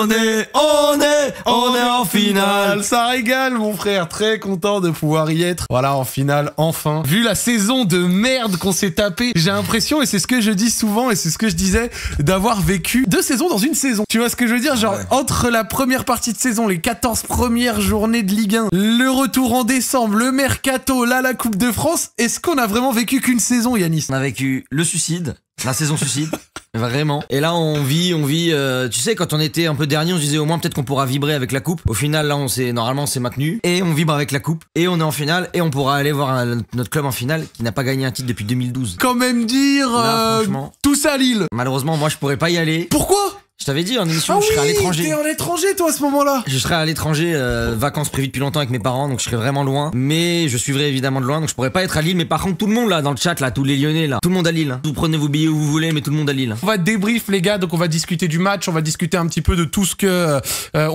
on est, on est, on, est en finale. Ça régale, mon frère. Très content de pouvoir y être. Voilà, en finale, enfin. Vu la saison de merde qu'on s'est tapé, j'ai l'impression, et c'est ce que je dis souvent, et c'est ce que je disais, d'avoir vécu deux saisons dans une saison. Tu vois ce que je veux dire Genre, entre la première partie de saison, les 14 premières journées de Ligue 1, le retour en décembre, le mercato, là, la Coupe de France, est-ce qu'on a vraiment vécu qu'une saison, Yanis On a vécu le suicide, la saison suicide. Vraiment. Et là, on vit, on vit. Euh, tu sais, quand on était un peu dernier, on se disait au moins peut-être qu'on pourra vibrer avec la coupe. Au final, là, on s'est normalement c'est maintenu et on vibre avec la coupe et on est en finale et on pourra aller voir notre club en finale qui n'a pas gagné un titre depuis 2012. Quand même dire euh, tout ça à Lille. Malheureusement, moi, je pourrais pas y aller. Pourquoi je t'avais dit en ah émission, je serais à l'étranger. T'es à l'étranger, toi, à ce moment-là. Je serais à l'étranger, euh, vacances prévues depuis longtemps avec mes parents, donc je serais vraiment loin. Mais je suivrai évidemment de loin, donc je pourrais pas être à Lille. Mais par contre, tout le monde là, dans le chat, là, tous les Lyonnais là, tout le monde à Lille. Hein. Vous prenez vos billets où vous voulez, mais tout le monde à Lille. Hein. On va débrief les gars, donc on va discuter du match, on va discuter un petit peu de tout ce que euh,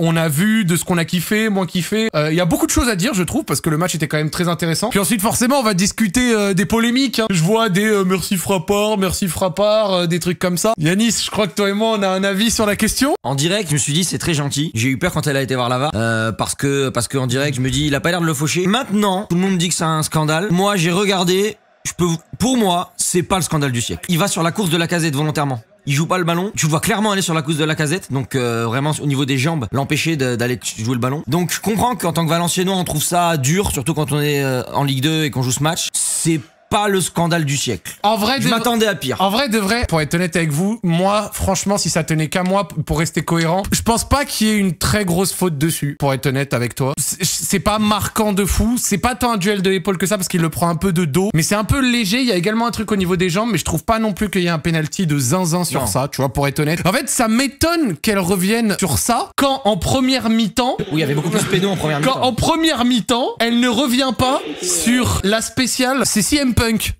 on a vu, de ce qu'on a kiffé, moins kiffé. Euh, il y a beaucoup de choses à dire, je trouve, parce que le match était quand même très intéressant. Puis ensuite, forcément, on va discuter des polémiques. Hein. Je vois des merci Frappard, merci Frappard, des trucs comme ça. Yanis, je crois que toi et moi, on a un avis sur la question En direct, je me suis dit c'est très gentil. J'ai eu peur quand elle a été voir Lava euh, parce que parce que en direct, je me dis il a pas l'air de le faucher. Maintenant, tout le monde dit que c'est un scandale. Moi, j'ai regardé. Je peux pour moi, c'est pas le scandale du siècle. Il va sur la course de la casette volontairement. Il joue pas le ballon. Tu vois clairement aller sur la course de la casette. Donc euh, vraiment au niveau des jambes, l'empêcher d'aller jouer le ballon. Donc je comprends qu'en tant que Valenciennois, on trouve ça dur, surtout quand on est euh, en Ligue 2 et qu'on joue ce match. C'est pas le scandale du siècle. En vrai, je m'attendais à pire. En vrai, de vrai, pour être honnête avec vous, moi, franchement, si ça tenait qu'à moi, pour rester cohérent, je pense pas qu'il y ait une très grosse faute dessus. Pour être honnête avec toi, c'est pas marquant de fou. C'est pas tant un duel de l'épaule que ça parce qu'il le prend un peu de dos, mais c'est un peu léger. Il y a également un truc au niveau des jambes, mais je trouve pas non plus qu'il y ait un penalty de zinzin sur ça. Tu vois, pour être honnête. En fait, ça m'étonne qu'elle revienne sur ça quand en première mi-temps. Oui, il y avait beaucoup plus de pédos en première mi-temps. Quand en première mi-temps, elle ne revient pas sur la spéciale. C'est si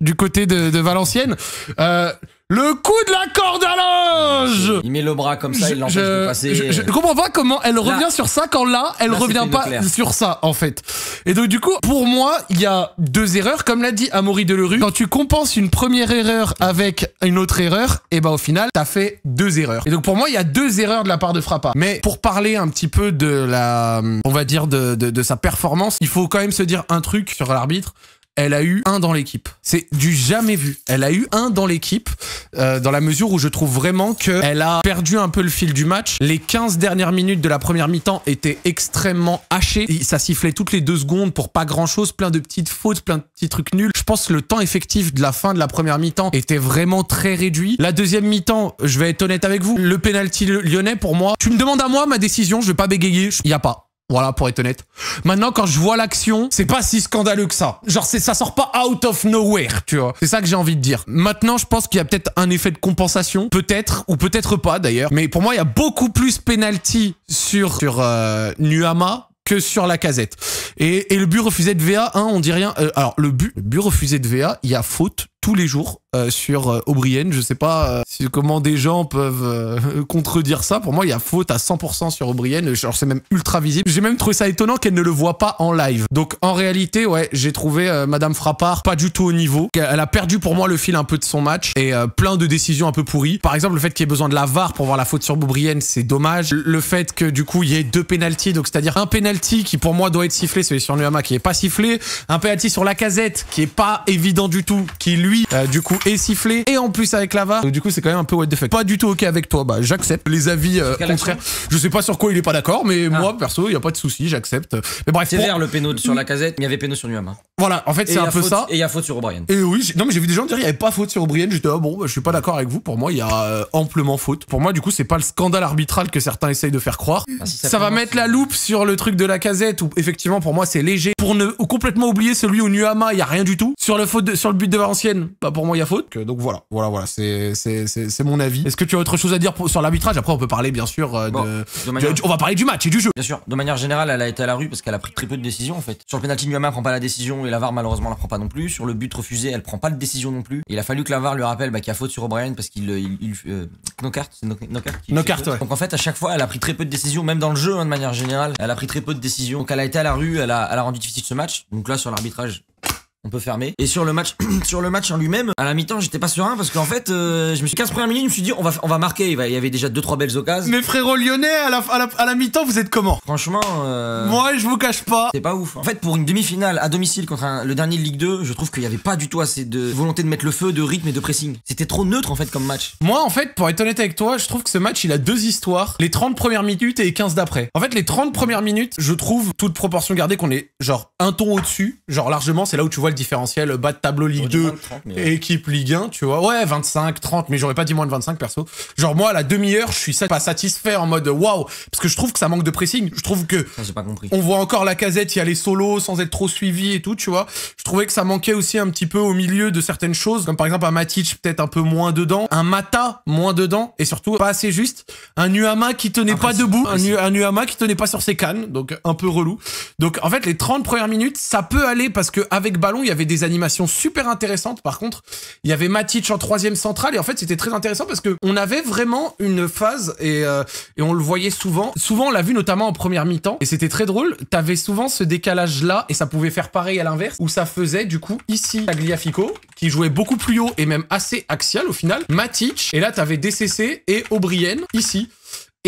du côté de, Valenciennes. Euh, le coup de la corde à linge Il met le bras comme ça, je, il l'empêche de passer. Je, comprends pas comment elle revient sur ça quand là, elle revient pas sur ça en fait. Et donc du coup, pour moi, il y a deux erreurs. Comme l'a dit Amaury Delerue, quand tu compenses une première erreur avec une autre erreur, et eh ben au final, t'as fait deux erreurs. Et donc pour moi, il y a deux erreurs de la part de Frappa. Mais pour parler un petit peu de la, on va dire de sa performance, il faut quand même se dire un truc sur l'arbitre elle a eu un dans l'équipe. C'est du jamais vu. Elle a eu un dans l'équipe, euh, dans la mesure où je trouve vraiment qu'elle a perdu un peu le fil du match. Les 15 dernières minutes de la première mi-temps étaient extrêmement hachées. ça sifflait toutes les deux secondes pour pas grand-chose, plein de petites fautes, plein de petits trucs nuls. Je pense que le temps effectif de la fin de la première mi-temps était vraiment très réduit. La deuxième mi-temps, je vais être honnête avec vous, le penalty lyonnais pour moi, tu me demandes à moi ma décision, je vais pas bégayer, il y a pas. Voilà, pour être honnête. Maintenant, quand je vois l'action, c'est pas si scandaleux que ça. Genre, c'est, ça sort pas out of nowhere, tu vois. C'est ça que j'ai envie de dire. Maintenant, je pense qu'il y a peut-être un effet de compensation. Peut-être, ou peut-être pas d'ailleurs. Mais pour moi, il y a beaucoup plus penalty sur, sur euh, Nuama que sur la casette. Et, le but refusé de VA, hein, on dit rien. Euh, alors, le but, le but refusé de VA, il y a faute tous les jours euh, sur euh, Je sais pas euh, comment des gens peuvent euh, contredire ça. Pour moi, il y a faute à 100% sur O'Brien. Genre, c'est même ultra visible. J'ai même trouvé ça étonnant qu'elle ne le voit pas en live. Donc, en réalité, ouais, j'ai trouvé Madame Frappard pas du tout au niveau. Elle a perdu pour moi le fil un peu de son match et plein de décisions un peu pourries. Par exemple, le fait qu'il y ait besoin de la VAR pour voir la faute sur O'Brien, c'est dommage. Le fait que du coup, il y ait deux pénalties, donc c'est-à-dire un pénalty qui pour moi doit être sifflé, celui sur Nuama qui est pas sifflé, un pénalty sur la casette qui est pas évident du tout, qui lui euh, du coup, est sifflé. Et en plus avec Lava, euh, du coup, c'est quand même un peu what the fuck. Pas du tout ok avec toi, bah j'accepte les avis au euh, contraires. Je sais pas sur quoi il est pas d'accord, mais ah. moi, perso, il a pas de souci, j'accepte. Mais bref. C'est vert le péno sur la mm. casette, il y avait péno sur Nuama hein. Voilà, en fait, c'est un peu ça. Et il y a faute sur O'Brien. Et oui, non, mais j'ai vu des gens dire il y avait pas faute sur O'Brien. J'étais, ah bon, bah, je suis pas d'accord avec vous. Pour moi, il y a amplement faute. Pour moi, du coup, c'est pas le scandale arbitral que certains essayent de faire croire. Bah, ça, va mettre la loupe sur le truc de la casette où, effectivement, pour moi, c'est léger. Pour ne complètement oublier celui où Nuama, il y a rien du tout. Sur le, faute sur le but de Valenciennes, pas pour moi il y a faute. Donc voilà, voilà, voilà, c'est mon avis. Est-ce que tu as autre chose à dire sur l'arbitrage Après on peut parler bien sûr euh, on va parler du match et du jeu. Bien sûr, de manière générale, elle a été à la rue parce qu'elle a pris très peu de décisions en fait. Sur le penalty elle prend pas la décision et la VAR malheureusement la prend pas non plus. Sur le but refusé, elle prend pas de décision non plus. il a fallu que la VAR lui rappelle bah, qu'il y a faute sur O'Brien parce qu'il nos cartes, nos knockart, knockart, cartes. Donc en fait à chaque fois, elle a pris très peu de décisions même dans le jeu hein, de manière générale, elle a pris très peu de décisions. Donc elle a été à la rue, elle a, elle a rendu difficile ce match. Donc là sur l'arbitrage on peut fermer. Et sur le match, sur le match en lui-même, à la mi-temps, j'étais pas serein parce qu'en fait, euh, je me suis 15 premières minutes, je me suis dit on va, on va marquer. Il y avait déjà deux trois belles occasions. Mais frérot lyonnais, à la, à la, mi-temps, vous êtes comment Franchement, euh, moi, je vous cache pas. C'est pas ouf. En fait, pour une demi-finale à domicile contre le dernier de Ligue 2, je trouve qu'il y avait pas du tout assez de volonté de mettre le feu, de rythme et de pressing. C'était trop neutre en fait comme match. Moi, en fait, pour être honnête avec toi, je trouve que ce match, il a deux histoires les 30 premières minutes et 15 d'après. En fait, les 30 premières minutes, je trouve toute proportion gardée qu'on est genre un ton au-dessus, genre largement. C'est là où tu vois différentiel bas de tableau Ligue 2, équipe Ligue 1, tu vois. Ouais, 25, 30, mais j'aurais pas dit moins de 25 perso. Genre moi, à la demi-heure, je suis pas satisfait en mode waouh, parce que je trouve que ça manque de pressing. Je trouve que on voit encore la casette y les solo sans être trop suivi et tout, tu vois. Je trouvais que ça manquait aussi un petit peu au milieu de certaines choses, comme par exemple un Matic peut-être un peu moins dedans, un Mata moins dedans, et surtout pas assez juste, un Nuama qui tenait pas debout, un, un qui tenait pas sur ses cannes, donc un peu relou. Donc en fait, les 30 premières minutes, ça peut aller parce que avec ballon, il y avait des animations super intéressantes. Par contre, il y avait Matic en troisième centrale et en fait c'était très intéressant parce que on avait vraiment une phase et, euh, et on le voyait souvent. Souvent on l'a vu notamment en première mi-temps et c'était très drôle. T'avais souvent ce décalage là et ça pouvait faire pareil à l'inverse où ça faisait du coup ici Tagliafico qui jouait beaucoup plus haut et même assez axial au final. Matic et là t'avais DCC et O'Brien ici.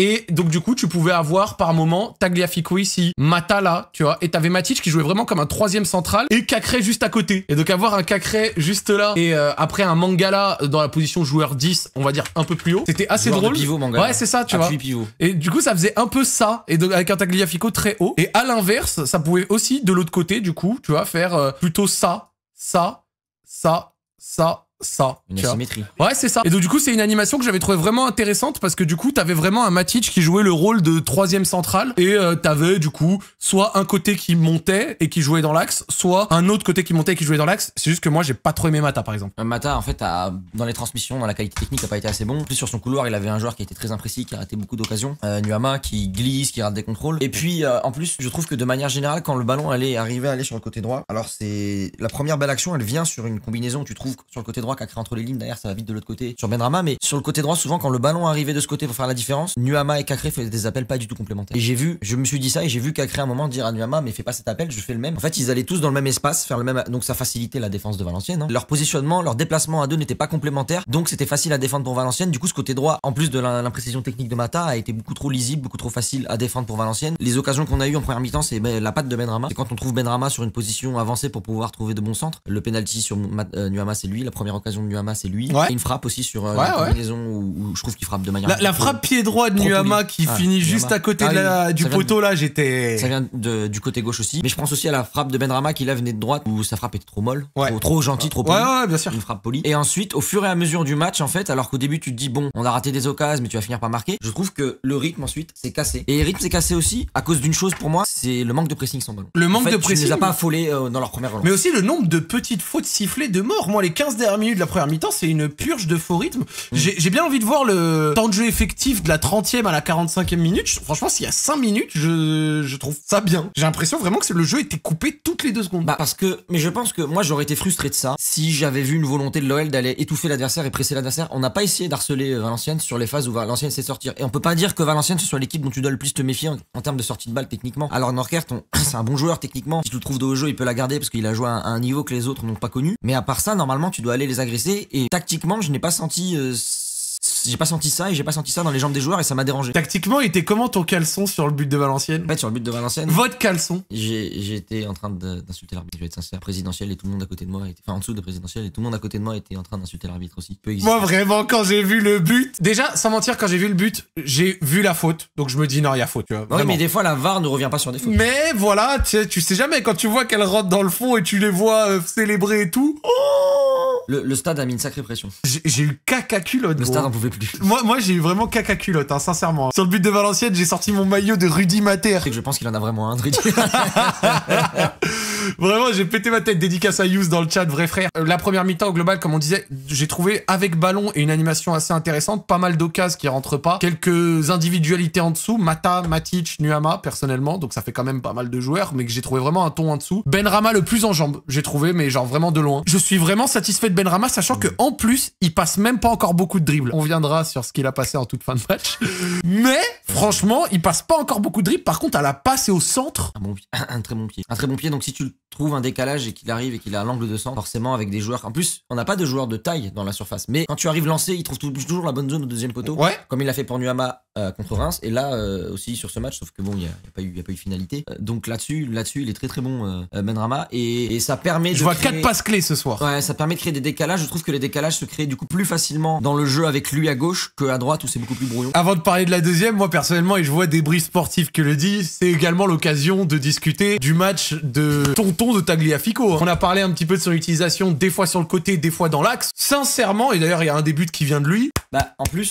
Et donc, du coup, tu pouvais avoir par moment Tagliafico ici, Matala, tu vois. Et t'avais Matic qui jouait vraiment comme un troisième central et Cacré juste à côté. Et donc, avoir un Cacré juste là et euh, après un Mangala dans la position joueur 10, on va dire un peu plus haut, c'était assez drôle. pivot, Mangala. Ouais, c'est ça, tu vois. Pivot. Et du coup, ça faisait un peu ça. Et donc, avec un Tagliafico très haut. Et à l'inverse, ça pouvait aussi de l'autre côté, du coup, tu vois, faire euh, plutôt ça, ça, ça, ça ça. Une asymétrie. Ouais, c'est ça. Et donc, du coup, c'est une animation que j'avais trouvé vraiment intéressante parce que du coup, t'avais vraiment un Matic qui jouait le rôle de troisième centrale et euh, t'avais du coup soit un côté qui montait et qui jouait dans l'axe, soit un autre côté qui montait et qui jouait dans l'axe. C'est juste que moi, j'ai pas trop aimé Mata par exemple. Euh, Mata, en fait, a, dans les transmissions, dans la qualité technique, a pas été assez bon. plus sur son couloir, il avait un joueur qui était très imprécis, qui a raté beaucoup d'occasions. Euh, Nuama qui glisse, qui rate des contrôles. Et puis, euh, en plus, je trouve que de manière générale, quand le ballon allait arriver à aller sur le côté droit, alors c'est la première belle action, elle vient sur une combinaison tu trouves sur le côté droit droit entre les lignes. Derrière, ça va vite de l'autre côté sur Benrama. Mais sur le côté droit, souvent, quand le ballon arrivait de ce côté pour faire la différence, Nuama et Cacré faisaient des appels pas du tout complémentaires. Et j'ai vu, je me suis dit ça et j'ai vu Cacré un moment dire à Nuama, mais fais pas cet appel, je fais le même. En fait, ils allaient tous dans le même espace, faire le même. Donc ça facilitait la défense de Valenciennes. Hein. Leur positionnement, leur déplacement à deux n'était pas complémentaire. Donc c'était facile à défendre pour Valenciennes. Du coup, ce côté droit, en plus de l'imprécision technique de Mata, a été beaucoup trop lisible, beaucoup trop facile à défendre pour Valenciennes. Les occasions qu'on a eu en première mi-temps, c'est ben, la patte de Benrama. et quand on trouve Benrama sur une position avancée pour pouvoir trouver de bons centres. Le penalty sur euh, Nuama, c'est lui. La première occasion de Nuama, c'est lui. Ouais. Et une frappe aussi sur euh, la combinaison où, je trouve qu'il frappe de manière. La, frappe pied droit de Nuama qui ah, finit juste à côté ah du poteau là, j'étais. Ça vient du côté gauche aussi. Mais je pense aussi à la frappe de Benrama qui là venait de droite où sa frappe était trop molle, trop, trop gentil trop polie. bien sûr. Une frappe polie. Et ensuite, au fur et à mesure du match, en fait, alors qu'au début tu te dis bon, on a raté des occasions, mais tu vas finir par marquer. Je trouve que le rythme ensuite c'est cassé. Et le rythme s'est cassé aussi à cause d'une chose pour moi, c'est le manque de pressing sans ballon. Le manque de pressing. pas affolés euh, dans leur première relance. Mais aussi le nombre de petites fautes sifflées de mort. Moi, les 15 derniers de la première mi-temps, c'est une purge de faux rythme. Mm. J'ai bien envie de voir le temps de jeu effectif de la 30e à la 45e minute. Franchement, s'il y a 5 minutes, je, trouve ça bien. J'ai l'impression vraiment que le jeu était coupé toutes les deux secondes. Bah parce que, mais je pense que moi j'aurais été frustré de ça si j'avais vu une volonté de l'OL d'aller étouffer l'adversaire et presser l'adversaire. On n'a pas essayé d'harceler euh, Valenciennes sur les phases où Valenciennes sait sortir. Et on peut pas dire que Valenciennes ce soit l'équipe dont tu dois le plus te méfier en, termes de sortie de balle techniquement. Alors Norkert, c'est un bon joueur techniquement. Si tu le trouves de haut jeu, il peut la garder parce qu'il a joué un, à un niveau que les autres n'ont pas connu. Mais à part ça, normalement, tu dois aller les agressé Et tactiquement, je n'ai pas senti. Euh, j'ai pas senti ça et j'ai pas senti ça dans les jambes des joueurs et ça m'a dérangé. Tactiquement, était comment ton caleçon sur le but de Valenciennes sur le but de Valenciennes. Votre caleçon J'étais en train d'insulter l'arbitre, je vais être sincère, présidentiel et tout le monde à côté de moi était. Enfin, en dessous de présidentiel et tout le monde à côté de moi était en train d'insulter l'arbitre aussi. moi, vraiment, quand j'ai vu le but. Déjà, sans mentir, quand j'ai vu le but, j'ai vu la faute. Donc je me dis, non, il y a faute, tu mais des fois, la VAR ne revient pas sur des fautes. Mais voilà, tu sais, jamais, quand tu vois qu'elle rentre dans le fond et tu les vois euh, célébrer et tout. Oh le, stade a mis une sacrée pression. J'ai eu caca culotte. Le stade en pouvait plus. Moi, moi j'ai eu vraiment caca culotte, hein, sincèrement. Sur le but de Valenciennes, j'ai sorti mon maillot de Rudi Mater. je pense qu'il en a vraiment un, Rudy. Vraiment, j'ai pété ma tête. Dédicace à Yous dans le chat, vrai frère. Euh, la première mi-temps, au global, comme on disait, j'ai trouvé avec ballon et une animation assez intéressante. Pas mal d'occases qui rentrent pas. Quelques individualités en dessous. Mata, Matic, Nuama, personnellement. Donc ça fait quand même pas mal de joueurs, mais que j'ai trouvé vraiment un ton en dessous. Benrama le plus en jambes, j'ai trouvé, mais genre vraiment de loin. Je suis vraiment satisfait de Benrama, sachant que en plus, il passe même pas encore beaucoup de dribbles. On viendra sur ce qu'il a passé en toute fin de match. Mais franchement, il passe pas encore beaucoup de dribbles. Par contre, à la passe et au centre. Un, très bon pied. Un très bon pied. Donc si tu le trouve un décalage et qu'il arrive et qu'il a l'angle de sang forcément avec des joueurs. En plus, on n'a pas de joueurs de taille dans la surface. Mais quand tu arrives lancé, il trouve toujours la bonne zone au deuxième poteau, ouais. comme il l'a fait pour Nuama euh, contre Reims. Et là euh, aussi sur ce match, sauf que bon, il n'y a, a, pas eu finalité. Euh, donc là-dessus, là-dessus, il est très très bon Benrama et, ça permet. Je vois créer... quatre passes clés ce soir. Ouais, ça permet de créer des décalages. Je trouve que les décalages se créent du coup plus facilement dans le jeu avec lui à gauche que à droite où c'est beaucoup plus brouillon. Avant de parler de la deuxième, moi personnellement, et je vois des bris sportifs que le dit, c'est également l'occasion de discuter du match de de Tagliafico. Hein. On a parlé un petit peu de son utilisation, des fois sur le côté, des fois dans l'axe. Sincèrement, et d'ailleurs il y a un début qui vient de lui, bah en plus,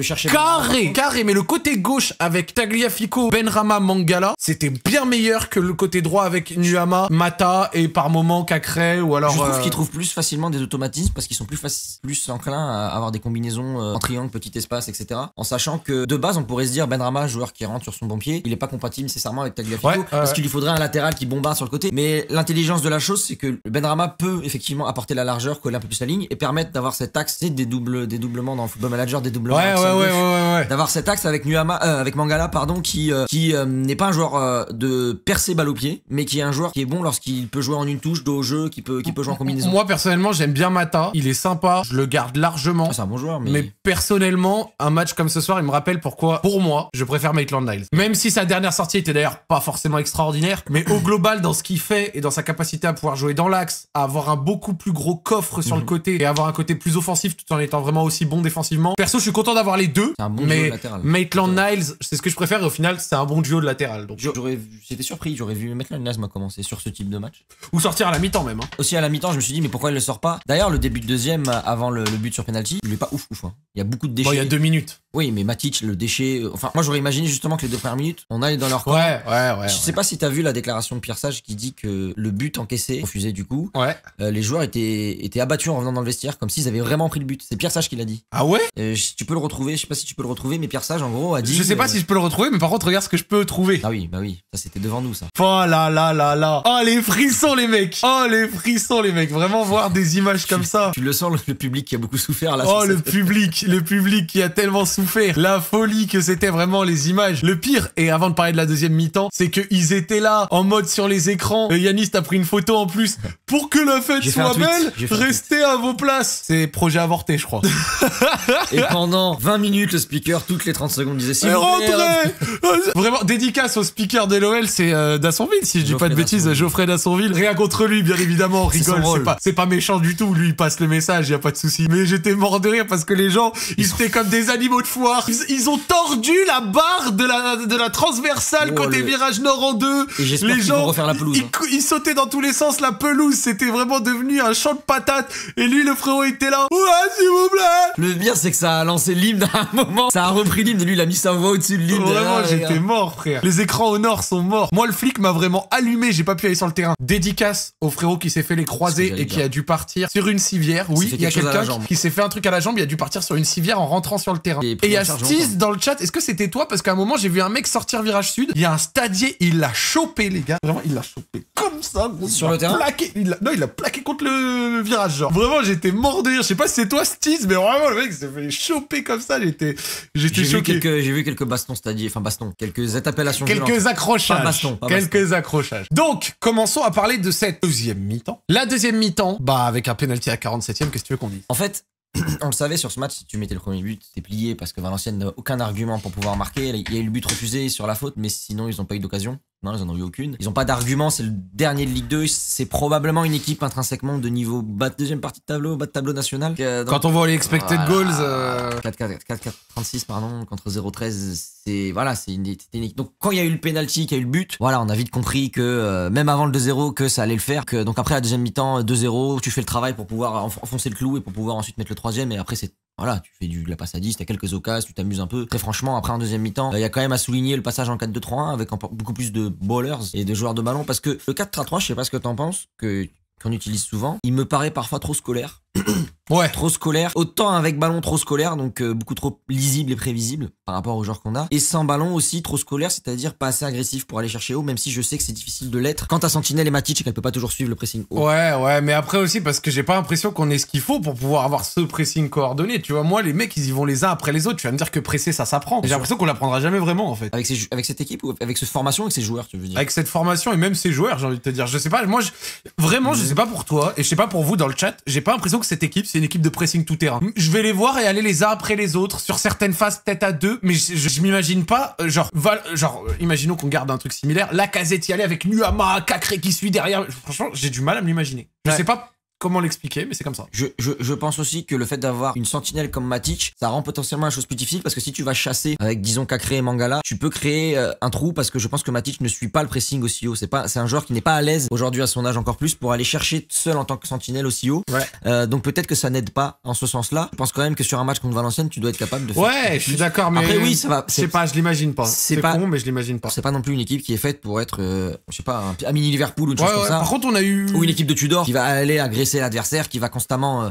je carré, carré, mais le côté gauche avec Tagliafico, Benrama, Mangala, c'était bien meilleur que le côté droit avec Nuhama Mata et par moment Cacré ou alors. Je trouve euh, qu'ils trouvent plus facilement des automatismes parce qu'ils sont plus plus enclins à avoir des combinaisons euh, en triangle, petit espace, etc. En sachant que de base, on pourrait se dire Benrama, joueur qui rentre sur son bon pied, il est pas compatible nécessairement avec Tagliafico parce qu'il lui faudrait un latéral qui bombarde sur le côté. Mais l'intelligence de la chose, c'est que Benrama peut effectivement apporter la largeur, coller un peu plus la ligne et permettre d'avoir cet axe des doubles, des doublements dans le Football Manager, des doublements ouais, ouais, ouais, d'avoir cet axe avec Nuama, euh, avec Mangala, pardon, qui euh, qui euh, n'est pas un joueur de percer balle au pied, mais qui est un joueur qui est bon lorsqu'il peut jouer en une touche, dos au jeu, qui peut qui peut jouer en combinaison. Moi personnellement, j'aime bien Mata, il est sympa, je le garde largement. Ah, c'est un bon joueur, mais... personnellement, un match comme ce soir, il me rappelle pourquoi, pour moi, je préfère Maitland Niles. Même si sa dernière sortie était d'ailleurs pas forcément extraordinaire, mais au global, dans ce qu'il fait et dans sa capacité à pouvoir jouer dans l'axe, à avoir un beaucoup plus gros coffre sur mhm. le côté et avoir un côté plus offensif tout en étant vraiment aussi bon défensivement. Perso, je suis content d'avoir les deux. Un bon mais Maitland Niles, c'est ce que je préfère. et Au final, c'est un bon duo de latéral. Donc j'étais surpris. J'aurais vu Maitland Niles m'a commencé sur ce type de match. Ou sortir à la mi-temps même. Hein. Aussi à la mi-temps, je me suis dit mais pourquoi il le sort pas D'ailleurs, le début de deuxième avant le, but sur penalty, je l'ai pas ouf ouf. Hein. Il y a beaucoup de déchets. Bon, il y a deux minutes. Oui, mais Matic, le déchet. Enfin, moi, j'aurais imaginé justement que les deux premières minutes, on allait dans leur camp. Ouais, ouais, ouais. Je sais pas si t'as vu la déclaration de Pierre Sage qui dit que le but encaissé, refusé du coup, ouais. Euh, les joueurs étaient, étaient abattus en revenant dans le vestiaire, comme s'ils avaient vraiment pris le but. C'est Pierre Sage qui l'a dit. Ah ouais euh, Tu peux le retrouver, je sais pas si tu peux le retrouver, mais Pierre Sage, en gros, a dit. Je sais pas si je peux le retrouver, mais par contre, regarde ce que je peux trouver. Ah oui, bah oui, ça c'était devant nous, ça. Oh là là là là Oh les frissons, les mecs Oh les frissons, les mecs Vraiment voir des images comme ça. Tu le sens, le public qui a beaucoup souffert là. Oh le public, le public qui a tellement souffert la folie que c'était vraiment les images. Le pire, et avant de parler de la deuxième mi-temps, c'est qu'ils étaient là, en mode sur les écrans. Et Yanis, t'as pris une photo en plus. Pour que la fête soit belle, restez à vos places. C'est projet avorté, je crois. et pendant 20 minutes, le speaker, toutes les 30 secondes, disait si eh, Rentrez euh, Vraiment, dédicace au speaker de l'OL, c'est euh, Dassonville, si je dis pas de bêtises, Geoffrey Dassonville. Rien contre lui, bien évidemment, rigole, c'est pas, pas méchant du tout. Lui, il passe le message, y a pas de souci. Mais j'étais mort de rire parce que les gens, ils étaient comme des animaux de foire. Ils, ont tordu la barre de la, de la transversale oh, côté virages virage nord en deux. les gens vont refaire la pelouse. Hein. Ils, sautaient dans tous les sens la pelouse. C'était vraiment devenu un champ de patates. Et lui, le frérot, était là. Ouais, s'il vous plaît. Le pire, c'est que ça a lancé l'hymne à un moment. Ça a repris l'hymne lui, il a mis sa voix au-dessus de l'hymne. Vraiment, j'étais mort, frère. Les écrans au nord sont morts. Moi, le flic m'a vraiment allumé. J'ai pas pu aller sur le terrain. Dédicace au frérot qui s'est fait les croisés et qui a dû partir sur une civière. Oui, il y a quelqu'un qui s'est fait un truc à la jambe. Il a dû partir sur une civière en rentrant sur le terrain. Et il y a Stiz dans le chat. Est-ce que c'était toi Parce qu'à un moment, j'ai vu un mec sortir virage sud. Il y a un stadier, il l'a chopé, les gars. Vraiment, il l'a chopé comme ça. Sur il le terrain plaqué, Non, il l'a plaqué contre le virage, genre. Vraiment, j'étais mort de rire. Je sais pas si c'est toi, Stiz, mais vraiment, le mec s'est fait choper comme ça. J'étais j'étais choqué. J'ai vu quelques bastons stadiers, enfin bastons, quelques appellations Quelques accrochages. Pas quelques accrochages. Donc, commençons à parler de cette deuxième mi-temps. La deuxième mi-temps, bah, avec un penalty à 47ème, qu'est-ce que tu veux qu'on dise En fait, on le savait sur ce match, si tu mettais le premier but, t'es plié parce que Valenciennes n'a aucun argument pour pouvoir marquer. Il y a eu le but refusé sur la faute, mais sinon, ils n'ont pas eu d'occasion. Non, ils en ont eu aucune. Ils ont pas d'argument, c'est le dernier de Ligue 2. C'est probablement une équipe intrinsèquement de niveau bas deuxième partie de tableau, bas de tableau national. Quand on voit les expected goals. Euh... 4-4-36, pardon, contre 0-13, c'est voilà, c'est une technique. Donc quand il y a eu le penalty, qu'il y a eu le but, voilà, on a vite compris que euh, même avant le 2-0 que ça allait le faire. Que, donc après la deuxième mi-temps, 2-0, tu fais le travail pour pouvoir enfoncer le clou et pour pouvoir ensuite mettre le troisième. Et après c'est voilà, tu fais du, la passe à 10, t'as quelques occasions, tu t'amuses un peu. Très franchement, après en deuxième mi-temps, il euh, y a quand même à souligner le passage en 4-2-3-1 avec beaucoup plus de bowlers et de joueurs de ballon parce que le 4-3-3, je sais pas ce que t'en penses, que qu'on utilise souvent, il me paraît parfois trop scolaire. ouais. trop scolaire. Autant avec ballon trop scolaire, donc euh, beaucoup trop lisible et prévisible par rapport au genre qu'on a. Et sans ballon aussi trop scolaire, c'est-à-dire pas assez agressif pour aller chercher haut, même si je sais que c'est difficile de l'être. Quand à Sentinelle et Matic, Elle qu'elle peut pas toujours suivre le pressing haut. Ouais, ouais, mais après aussi parce que j'ai pas l'impression qu'on ait ce qu'il faut pour pouvoir avoir ce pressing coordonné. Tu vois, moi les mecs ils y vont les uns après les autres. Tu vas me dire que presser ça s'apprend. J'ai l'impression qu'on l'apprendra jamais vraiment en fait. Avec, avec cette équipe ou avec cette formation et ces joueurs, tu veux dire Avec cette formation et même ces joueurs, j'ai envie de te dire. Je sais pas, moi je, vraiment je mm. sais pas pour toi et je sais pas pour vous dans le chat. J'ai pas l'impression cette équipe, c'est une équipe de pressing tout terrain. Je vais les voir et aller les uns après les autres sur certaines phases, tête à deux, mais je, m'imagine pas, euh, genre, genre, euh, imaginons qu'on garde un truc similaire, la casette y aller avec Nuama, Kakré qui suit derrière. Franchement, j'ai du mal à me l'imaginer. Je sais pas comment l'expliquer, mais c'est comme ça. Je, je, pense aussi que le fait d'avoir une sentinelle comme Matic, ça rend potentiellement la chose plus difficile parce que si tu vas chasser avec, disons, Kakré et Mangala, tu peux créer euh, un trou parce que je pense que Matic ne suit pas le pressing aussi haut. C'est pas, c'est un joueur qui n'est pas à l'aise aujourd'hui à son âge encore plus pour aller chercher seul en tant que sentinelle aussi haut. Euh, donc peut-être que ça n'aide pas en ce sens-là. Je pense quand même que sur un match contre Valenciennes, tu dois être capable de. ouais, je suis d'accord, mais Après, oui, ça va. Je pas, je l'imagine pas. C'est pas con, mais je l'imagine pas. C'est pas non plus une équipe qui est faite pour être, euh, je sais pas, un, mini Liverpool ou une Par contre, on a eu ou une équipe de Tudor qui va aller agresser c'est l'adversaire qui va constamment euh,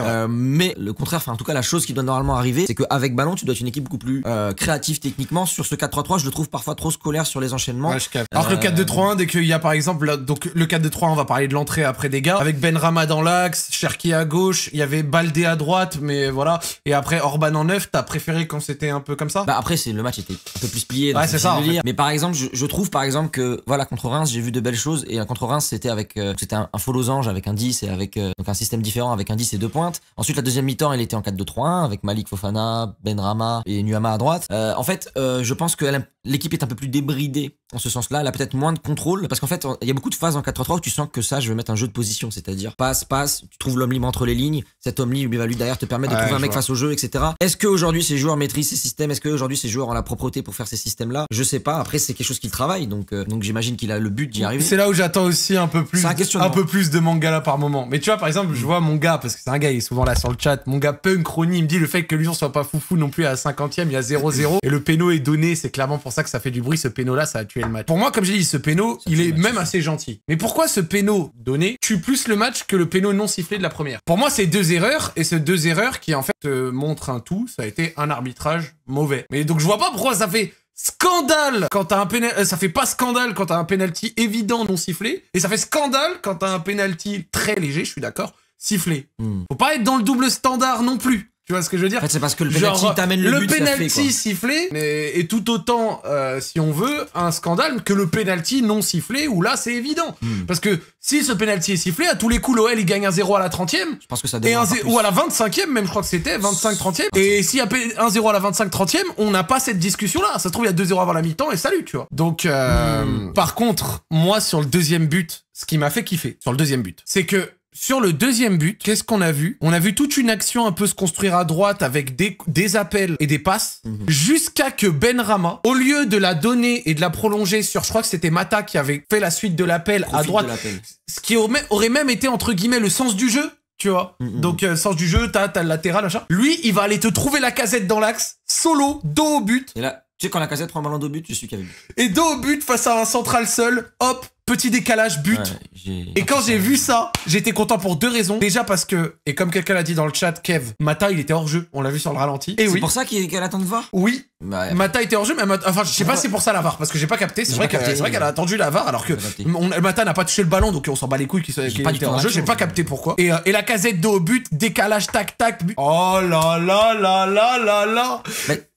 euh, mais le contraire, enfin en tout cas la chose qui doit normalement arriver, c'est qu'avec ballon, tu dois être une équipe beaucoup plus euh, créative techniquement. Sur ce 4-3-3, je le trouve parfois trop scolaire sur les enchaînements. Alors que le 4-2-3-1, euh, dès qu'il y a par exemple, donc le 4-2-3, on va parler de l'entrée après des gars, avec Ben Rama dans l'axe, Cherki à gauche, il y avait Baldé à droite, mais voilà. Et après Orban en neuf t'as préféré quand c'était un peu comme ça Bah après, c'est le match était un peu plus plié. Ouais, c'est ça. Mais par exemple, je, trouve par exemple que voilà, contre Reims, j'ai vu de belles choses. Et contre Reims, c'était avec c'était un, faux losange avec un 10 et avec un système différent avec un 10 et deux points. Ensuite, la deuxième mi-temps, elle était en 4-2-3-1 avec Malik Fofana, ben Rama et Nuama à droite. Euh, en fait, euh, je pense que l'équipe est un peu plus débridée en ce sens-là. Elle a peut-être moins de contrôle parce qu'en fait, il y a beaucoup de phases en 4-3-3 où tu sens que ça, je vais mettre un jeu de position, c'est-à-dire passe, passe, tu trouves l'homme libre entre les lignes, cet homme libre, lui derrière te permet de trouver un mec face au jeu, etc. Est-ce qu'aujourd'hui ces joueurs maîtrisent ces systèmes Est-ce qu'aujourd'hui ces joueurs ont la propreté pour faire ces systèmes-là Je sais pas. Après, c'est quelque chose qu'il travaille, donc, euh, donc j'imagine qu'il a le but d'y arriver. C'est là où j'attends aussi un peu plus, un, un peu plus de Mangala par moment. Mais tu vois, par exemple, je mm. vois mon gars parce que c'est un gars souvent là sur le chat, mon gars Punk me dit le fait que Lyon soit pas foufou non plus à 50e, il y a 0-0 et le péno est donné, c'est clairement pour ça que ça fait du bruit, ce péno là, ça a tué le match. Pour moi, comme j'ai dit, ce péno, il est même assez gentil. Mais pourquoi ce péno donné tue plus le match que le péno non sifflé de la première Pour moi, c'est deux erreurs et ce deux erreurs qui en fait euh, montrent un tout, ça a été un arbitrage mauvais. Mais donc je vois pas pourquoi ça fait Scandale quand t'as un pénal, euh, ça fait pas scandale quand t'as un penalty évident non sifflé, et ça fait scandale quand t'as un penalty très léger, je suis d'accord, siffler. Hmm. Faut pas être dans le double standard non plus. Tu vois ce que je veux dire En fait, c'est parce que le penalty t'amène le, but, sifflé est, tout autant, euh, si on veut, un scandale que le penalty non sifflé, où là, c'est évident. Hmm. Parce que si ce penalty est sifflé, à tous les coups, l'OL, il gagne un 0 à la 30e. Je pense que ça et Ou à la 25e, même, je crois que c'était, 25-30e. Et s'il y a un 0 à la 25-30e, on n'a pas cette discussion-là. Ça se trouve, il y a 2-0 avant la mi-temps, et salut, tu vois. Donc, euh, hmm. par contre, moi, sur le deuxième but, ce qui m'a fait kiffer, sur le deuxième but, c'est que sur le deuxième but, qu'est-ce qu'on a vu On a vu toute une action un peu se construire à droite avec des, appels et des passes, mhm. jusqu'à que ben Rama, au lieu de la donner et de la prolonger sur, je crois que c'était Mata qui avait fait la suite de l'appel à droite, ce qui aurait même été entre guillemets le sens du jeu, tu vois. Mhm, mhm. Donc, euh, sens du jeu, t'as le latéral, machin. Lui, il va aller te trouver la casette dans l'axe, solo, dos au but. Et là, tu sais, quand la casette prend mal ballon dos au but, je suis calme. Et dos au but face à un central seul, hop, petit décalage but. et quand j'ai vu ça, j'étais content pour deux raisons. Déjà parce que, et comme quelqu'un l'a dit dans le chat, Kev, Mata, il était hors jeu. On l'a vu sur le ralenti. Et oui. C'est pour ça qu'elle attend de voir Oui, Mata était en jeu, mais enfin, je sais pas si c'est pour ça la VAR, parce que j'ai pas capté. C'est vrai qu'elle a attendu la VAR, alors que Mata n'a pas touché le ballon, donc on s'en bat les couilles qu'il soit... était en jeu. J'ai pas capté pourquoi. Et, euh, la casette dos au but, décalage, tac, tac. But. Oh là là là là là là.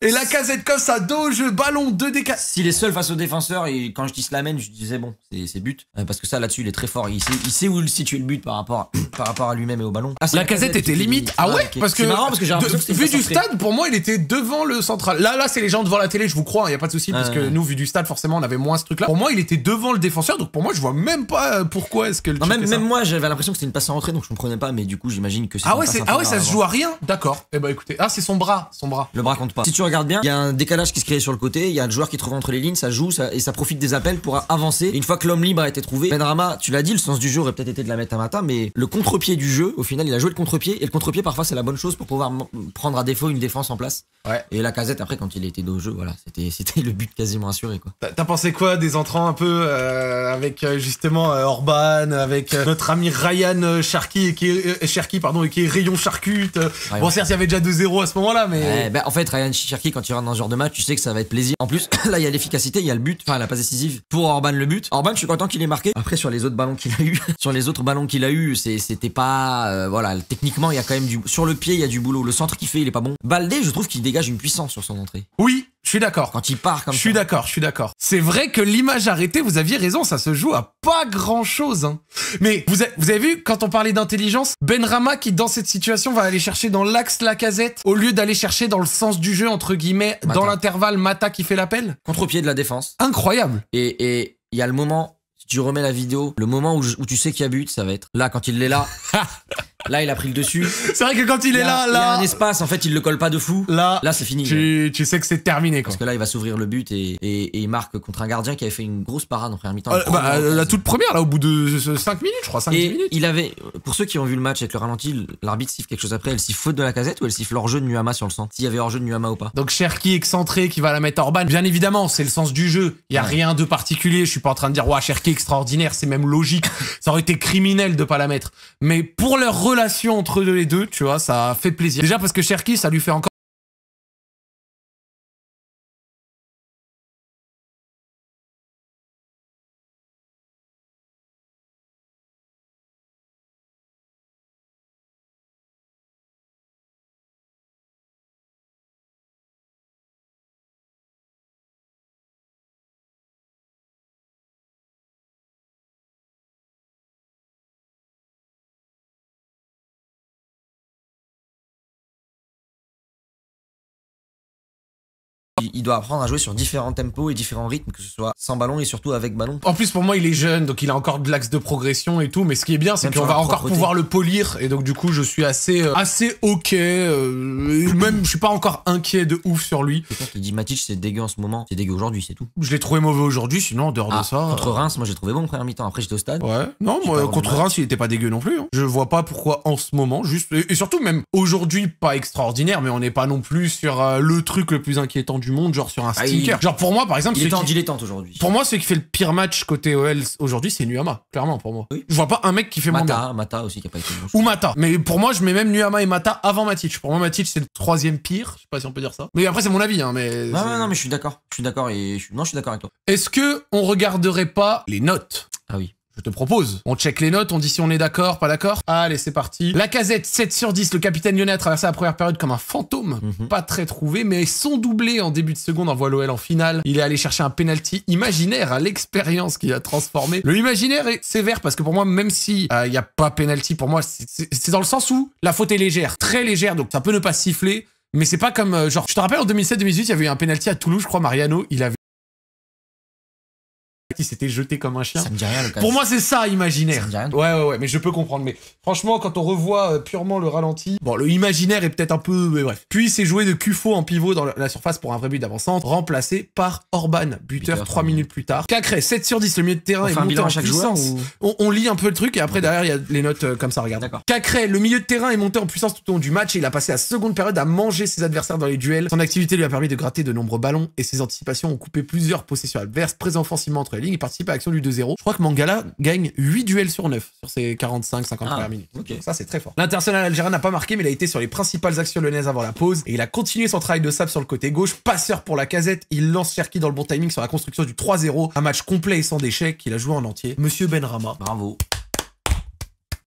Et la casette comme ça, dos jeu, ballon, deux décalages. S'il est seul face au défenseur, et quand je dis l'amène je disais bon, c'est but. Euh, parce que ça, là-dessus, il est très fort. Il sait, il sait où situer le but par rapport à, par rapport à lui-même et au ballon. Ah, la, casette, était limite. Ah ouais, ah, parce que. C'est marrant parce que Vu du stade, pour moi, il était devant le central. Là, là, c'est les gens devant la télé, je vous crois, il hein, y a pas de souci, parce que nous, vu du stade, forcément, on avait moins ce truc-là. Pour moi, il était devant le défenseur, donc pour moi, je vois même pas euh, pourquoi est-ce que le. Non, même, moi, j'avais l'impression que c'était une passe en rentrée, donc je comprenais pas, mais du coup, j'imagine que c'est. Ah ouais, ah ouais, ça se joue à rien. D'accord. Et eh ben écoutez, ah c'est son bras, son bras. Le bras compte pas. Si tu regardes bien, il y a un décalage qui se crée sur le côté, il y a le joueur qui trouve entre les lignes, ça joue, et ça profite des appels pour avancer. une fois que l'homme libre a été trouvé, Benrama, tu l'as dit, le sens du jeu aurait peut-être été de la mettre à matin, mais le contre-pied du jeu, au final, il a joué le contre-pied, et le contre-pied parfois c'est la bonne chose pour pouvoir prendre à défaut une défense en place. Et la casette après quand il était dans le jeu. Voilà, c'était, c'était le but quasiment assuré. Quoi. T'as pensé quoi des entrants un peu euh, avec euh, justement euh, Orban, avec notre ami Ryan Sharky, qui est, pardon, et qui est Rayon Charcute bon, certes, il y avait déjà 2-0 à ce moment-là, mais. Bah, en fait, Ryan Sharky, quand tu rentre dans ce genre de match, tu sais que ça va être plaisir. En plus, là, il y a l'efficacité, il y a le but, enfin, la passe décisive pour Orban, le but. Orban, je suis content qu'il ait marqué. Après, sur les autres ballons qu'il a eu, sur les autres ballons qu'il a eu, c'était pas. voilà, techniquement, il y a quand même du. Sur le pied, il y a du boulot. Le centre qu'il fait, il est pas bon. Baldé, je trouve qu'il dégage une puissance sur son entrée. Oui, je suis d'accord. Quand il part comme je Je suis d'accord, je suis d'accord. C'est vrai que l'image arrêtée, vous aviez raison, ça se joue à pas grand chose. Hein. Mais vous, vous avez vu, quand on parlait d'intelligence, ben Rama qui dans cette situation va aller chercher dans l'axe la casette au lieu d'aller chercher dans le sens du jeu, entre guillemets, dans l'intervalle, Mata qui fait l'appel. Contre-pied de la défense. Incroyable. Et il y a le moment si tu remets la vidéo, le moment où, tu sais qu'il y a but, ça va être là quand il est là. Là, il a pris le dessus. C'est vrai que quand il, est là, là. Il y a un espace, en fait, il le colle pas de fou. Là, là c'est fini. Tu, sais que c'est terminé, quoi. Parce que là, il va s'ouvrir le but et, et, il marque contre un gardien qui avait fait une grosse parade en première mi-temps. Euh, bah, la toute première, là, au bout de 5 minutes, je crois. 5 et Il avait, pour ceux qui ont vu le match avec le ralenti, l'arbitre siffle quelque chose après. Elle siffle faute de la casette ou elle siffle hors-jeu de Nuama sur le centre S'il y avait hors-jeu de Nuama ou pas. Donc, Cherki excentré qui va la mettre hors ban. Bien évidemment, c'est le sens du jeu. Il y a rien de particulier. Je suis pas en train de dire, ouah, Cherki extraordinaire, c'est même logique. Ça aurait été criminel de pas la mettre. Mais pour leur relation entre les deux, tu vois, ça fait plaisir. Déjà parce que Cherki, ça lui fait encore doit apprendre à jouer sur différents tempos et différents rythmes, que ce soit sans ballon et surtout avec ballon. En plus, pour moi, il est jeune, donc il a encore de l'axe de progression et tout. Mais ce qui est bien, c'est qu'on va encore pouvoir le polir. Et donc, du coup, je suis assez, euh, assez ok. Euh, même, je suis pas encore inquiet de ouf sur lui. Je tu dis Matic, c'est dégueu en ce moment. C'est dégueu aujourd'hui, c'est tout. Je l'ai trouvé mauvais aujourd'hui, sinon, en dehors de ah, ça. Contre euh. Reims, moi, j'ai trouvé bon le premier mi-temps. Après, j'étais au stade. Ouais. Non, moi, contre Reims, il était pas dégueu non plus. Hein. Je vois pas pourquoi en ce moment, juste. Et, surtout, même aujourd'hui, pas extraordinaire, mais on n'est pas non plus sur le truc le plus inquiétant du monde genre sur un ah, Genre pour moi, par exemple, il est en dilettante aujourd'hui. Pour moi, celui qui fait le pire match côté OL aujourd'hui, c'est Nuama, clairement pour moi. Je vois pas un mec qui fait Mata, moins Mata aussi qui a pas été Ou Mata. Mais pour moi, je mets même Nuama et Mata avant Matic. Pour moi, Matic c'est le troisième pire. Je sais pas si on peut dire ça. Mais après, c'est mon avis. Hein, mais non, non, mais je suis d'accord. Je suis d'accord et non, je suis d'accord avec toi. Est-ce que on regarderait pas les notes ah oui. Je te propose. On check les notes, on dit si on est d'accord, pas d'accord. Allez, c'est parti. La casette 7 sur 10, le capitaine lyonnais a traversé la première période comme un fantôme. Mhm. Pas très trouvé, mais son doublé en début de seconde envoie l'OL en finale. Il est allé chercher un penalty imaginaire à l'expérience qu'il a transformé. Le imaginaire est sévère parce que pour moi, même si euh, il y n'y a pas penalty, pour moi, c'est dans le sens où la faute est légère, très légère, donc ça peut ne pas siffler. Mais c'est pas comme, euh, genre, je te rappelle en 2007 2008 il y avait eu un penalty à Toulouse, je crois, Mariano, il avait qui s'était jeté comme un chien. Pour moi, c'est ça, imaginaire. Ouais, ouais, ouais, mais je peux comprendre. Mais franchement, quand on revoit euh, purement le ralenti, bon, le imaginaire est peut-être un peu. Mais bref. Puis, c'est joué de Cuffo en pivot dans la surface pour un vrai but d'avancante, remplacé par Orban, buteur 3 minutes plus tard. Cacré, 7 sur 10, le milieu de terrain est monté en chaque puissance. On, lit un peu le truc et après, derrière, il y a les notes euh, comme ça, regarde. Cacré, le milieu de terrain est monté en puissance tout au long du match et il a passé la seconde période à manger ses adversaires dans les duels. Son activité lui a permis de gratter de nombreux ballons et ses anticipations ont coupé plusieurs possessions adverses, très offensivement entre les il participe à l'action du 2-0. Je crois que Mangala gagne 8 duels sur 9 sur ses 45 50 ah, minutes. ça c'est très fort. L'international algérien n'a pas marqué mais il a été sur les principales actions lyonnaises avant la pause et il a continué son travail de sable sur le côté gauche, passeur pour la casette, il lance Cherki dans le bon timing sur la construction du 3-0, un match complet et sans déchet qu'il a joué en entier. Monsieur Benrama. Bravo.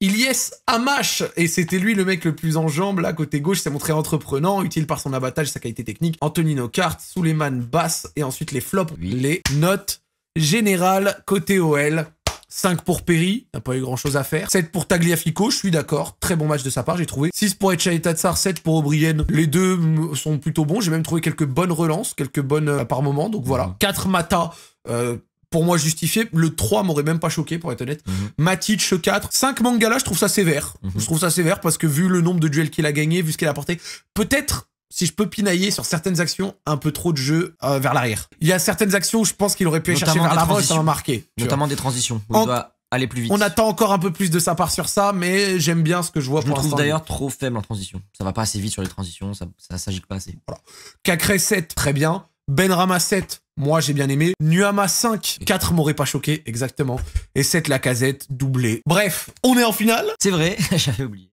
Ilyes Hamash et c'était lui le mec le plus en jambes là côté gauche s'est montré entreprenant utile par son abattage sa qualité technique Anthony Nocarte Suleiman Bass et ensuite les flops les notes Général, côté OL, 5 pour Perry, n'a pas eu grand chose à faire. 7 pour Tagliafico, je suis d'accord. Très bon match de sa part, j'ai trouvé. 6 pour Echaïta Tatsar, 7 pour O'Brien. Les deux sont plutôt bons. J'ai même trouvé quelques bonnes relances, quelques bonnes euh, par moment. Donc voilà. 4 mhm. Mata. Euh, pour moi justifié. Le 3 m'aurait même pas choqué, pour être honnête. Mhm. Matic, 4. 5 Mangala, je trouve ça sévère. Mhm. Je trouve ça sévère parce que vu le nombre de duels qu'il a gagné, vu ce qu'il a apporté, peut-être si je peux pinailler sur certaines actions, un peu trop de jeu euh, vers l'arrière. Il y a certaines actions où je pense qu'il aurait pu aller chercher vers l'avant et ça m'a marqué. Notamment des transitions. On doit aller plus vite. On attend encore un peu plus de sa part sur ça, mais j'aime bien ce que je vois pour l'instant. Je trouve d'ailleurs trop faible en transition. Ça va pas assez vite sur les transitions, ça, ça s'agit pas assez. Voilà. Cacré 7, très bien. Benrama 7, moi j'ai bien aimé. Nuama 5, 4 m'aurait pas choqué, exactement. Et 7 la casette, doublé. Bref, on est en finale. C'est vrai, j'avais oublié.